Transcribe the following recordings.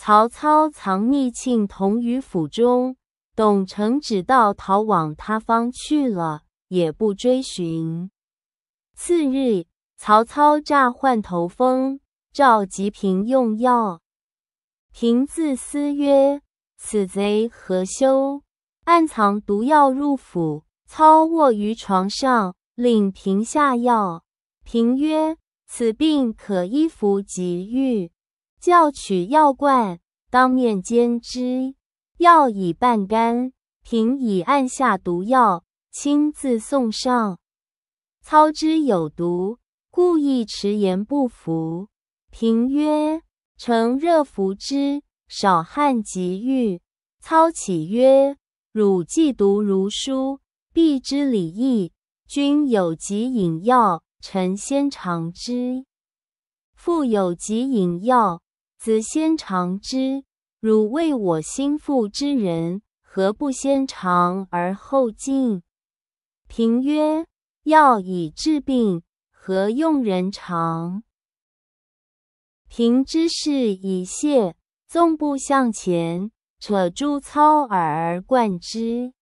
曹操藏匿庆同于府中。董承知道，逃往他方去了，也不追寻。次日，曹操诈患头风，召吉平用药。平自思曰：“此贼何休，暗藏毒药入府。”操卧于床上，令平下药。平曰：“此病可依服即愈。”教取药罐，当面煎之。药已半干，平以按下毒药，亲自送上。操之有毒，故意迟延不服。平曰：“乘热服之，少汗即愈。”操起曰：“汝既读如书，必知礼义。君有疾饮药，臣先尝之。父有疾饮药。”子先尝之，汝为我心腹之人，何不先尝而后进？平曰：“药以治病，何用人尝？”平之事以泄，纵步向前，扯住操耳而贯之。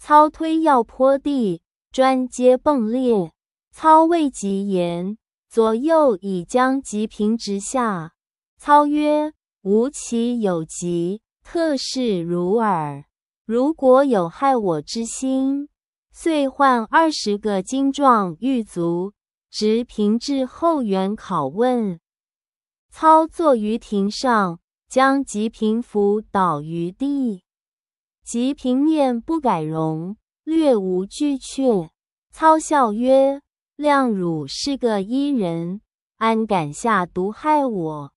操推药坡地，砖阶迸裂。操未及言，左右已将吉平直下。操曰：“吾岂有疾？特事如尔。如果有害我之心，遂唤二十个精壮狱卒，执平至后园拷问。操坐于亭上，将吉平伏倒于地。吉平面不改容，略无惧怯。操笑曰：‘亮汝是个伊人，安敢下毒害我？’”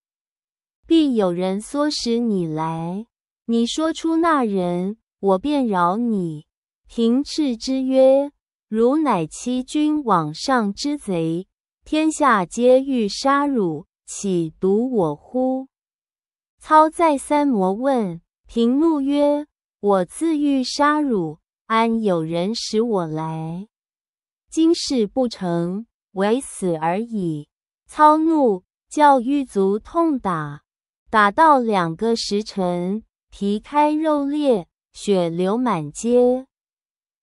必有人唆使你来，你说出那人，我便饶你。平斥之曰：“汝乃欺君罔上之贼，天下皆欲杀汝，岂独我乎？”操再三摩问，平怒曰：“我自欲杀汝，安有人使我来？今事不成，唯死而已。”操怒，叫狱卒痛打。打到两个时辰，皮开肉裂，血流满街。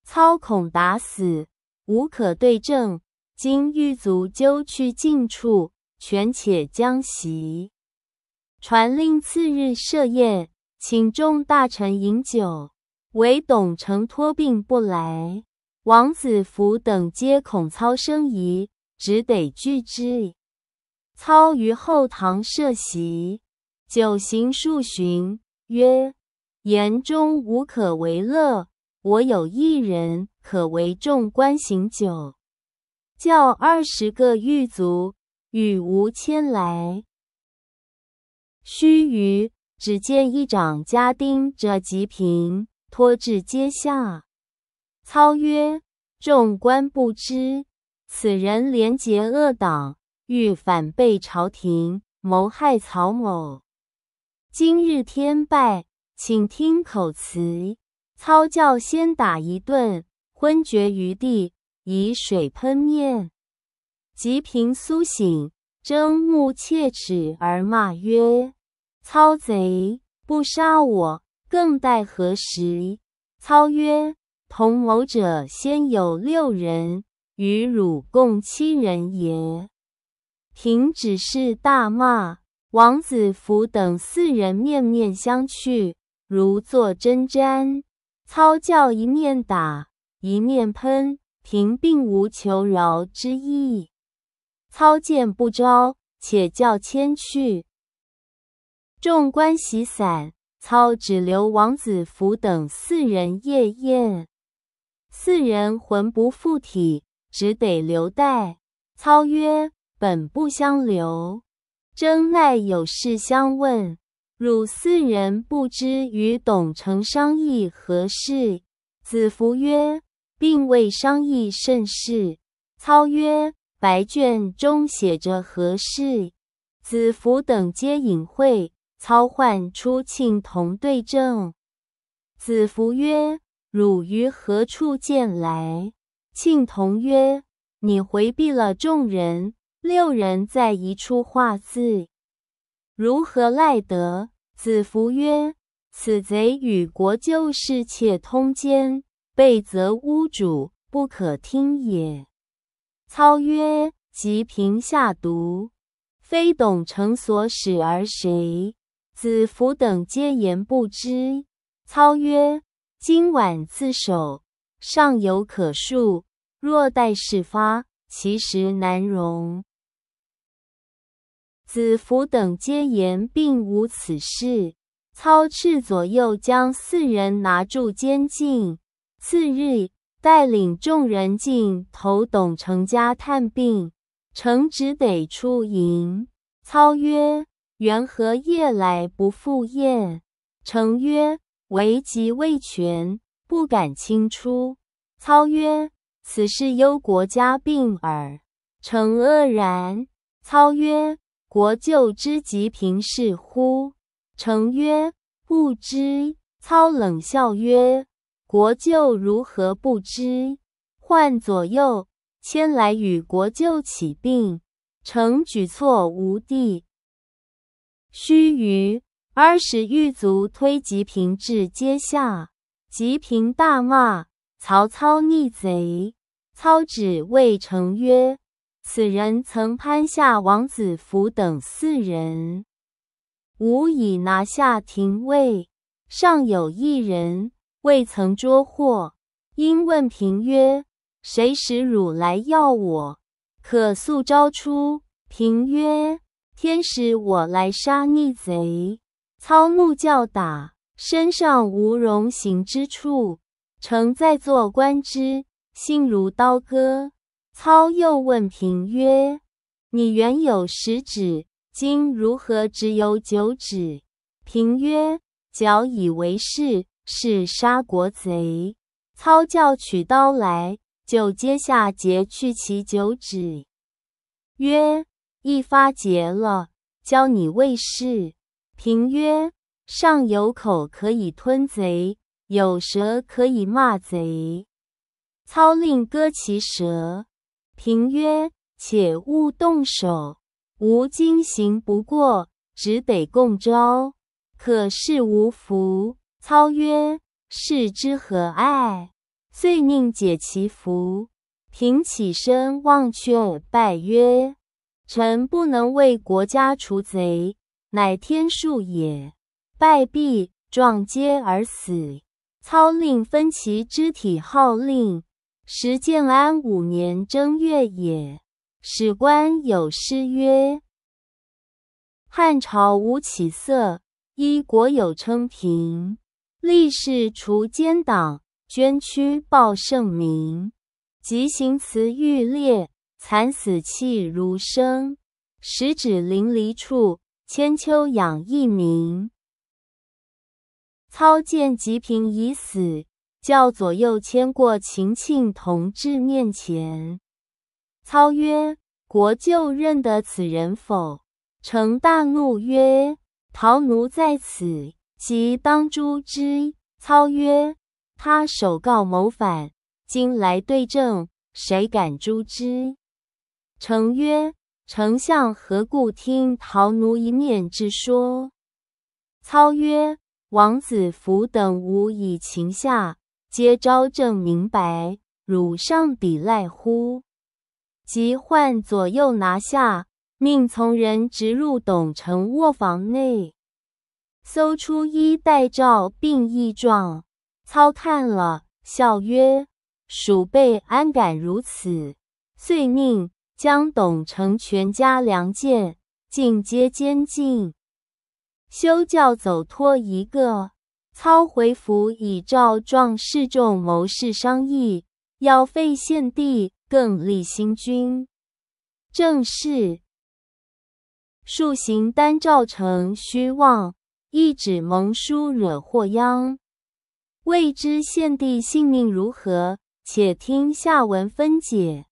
操恐打死，无可对证，今狱卒揪去近处，权且将席。传令次日设宴，请众大臣饮酒。唯董承托病不来，王子服等皆恐操生疑，只得拒之。操于后堂设席。酒行数巡，曰：“言中无可为乐。我有一人，可为众官行酒。叫二十个狱卒，与吾牵来。”须臾，只见一长家丁着吉平，拖至阶下。操曰：“众官不知，此人廉洁恶党，欲反背朝廷，谋害曹某。”今日天败，请听口词。操教先打一顿，昏厥于地，以水喷面。及平苏醒，睁目切齿而骂曰：“操贼，不杀我，更待何时？”操曰：“同谋者先有六人，与汝共七人也。”平只是大骂。王子服等四人面面相觑，如坐针毡。操叫一面打，一面喷，平并无求饶之意。操见不招，且叫迁去。众官席散，操只留王子服等四人夜宴。四人魂不附体，只得留待。操曰：“本不相留。”真奈有事相问，汝四人不知与董承商议何事？子服曰，并未商议甚事。操曰：白卷中写着何事？子服等皆隐晦。操唤出庆同对证。子服曰：汝于何处见来？庆同曰：你回避了众人。六人在一处画字，如何赖得？子服曰：“此贼与国舅是妾通奸，备则诬主，不可听也。”操曰：“吉平下毒，非董承所使而谁？”子服等皆言不知。操曰：“今晚自首，尚有可恕；若待事发，其实难容。”子服等皆言并无此事。操斥左右，将四人拿住监禁。次日，带领众人进投董成家探病。程只得出迎。操曰：“缘何夜来不赴宴？”程曰：“唯吉未全，不敢轻出。”操曰：“此事忧国家病耳。”程愕然。操曰：国舅知吉平是乎？成曰：“不知。”操冷笑曰：“国舅如何不知？”唤左右，迁来与国舅起病。成举措无地。须臾，二十狱卒推吉平至阶下。吉平大骂：“曹操逆贼！”操止谓成曰。此人曾攀下王子服等四人，吾已拿下廷尉，尚有一人未曾捉获。因问平曰：“谁使汝来要我？”可速招出。平曰：“天使我来杀逆贼，操怒叫打，身上无容形之处。诚在做观之，心如刀割。”操又问平曰：“你原有十指，今如何只有九指？”平曰：“矫以为是，是杀国贼。”操教取刀来，就阶下截去其九指，曰：“一发截了，教你为士。”平曰：“上有口可以吞贼，有舌可以骂贼。”操令割其舌。平曰：“且勿动手，吾今行不过，只得共招。可是无福。”操曰：“是之何爱？”遂宁解其服。平起身，忘却而拜曰：“臣不能为国家除贼，乃天数也。”拜毕，撞阶而死。操令分其肢体，号令。时建安五年正月也，史官有诗曰：“汉朝无起色，一国有称平。历士除奸党，捐躯报圣明。即行辞欲裂，惨死气如生。十指淋漓处，千秋养一名。操见吉平已死。叫左右牵过秦庆同志面前。操曰：“国舅认得此人否？”程大怒曰：“陶奴在此，即当诛之。”操曰：“他首告谋反，今来对证，谁敢诛之？”程曰：“丞相何故听陶奴一面之说？”操曰：“王子服等吾以情下。”接招正明白，汝上抵赖乎？即唤左右拿下，命从人直入董承卧房内，搜出衣带诏并异状。操看了，笑曰：“鼠辈安敢如此！”遂命将董承全家良贱尽皆监禁，休教走脱一个。操回府，以诏状示众谋士商议，要废献帝，更立新君。正是树行单照成虚妄，一纸盟书惹祸殃。未知献帝性命如何？且听下文分解。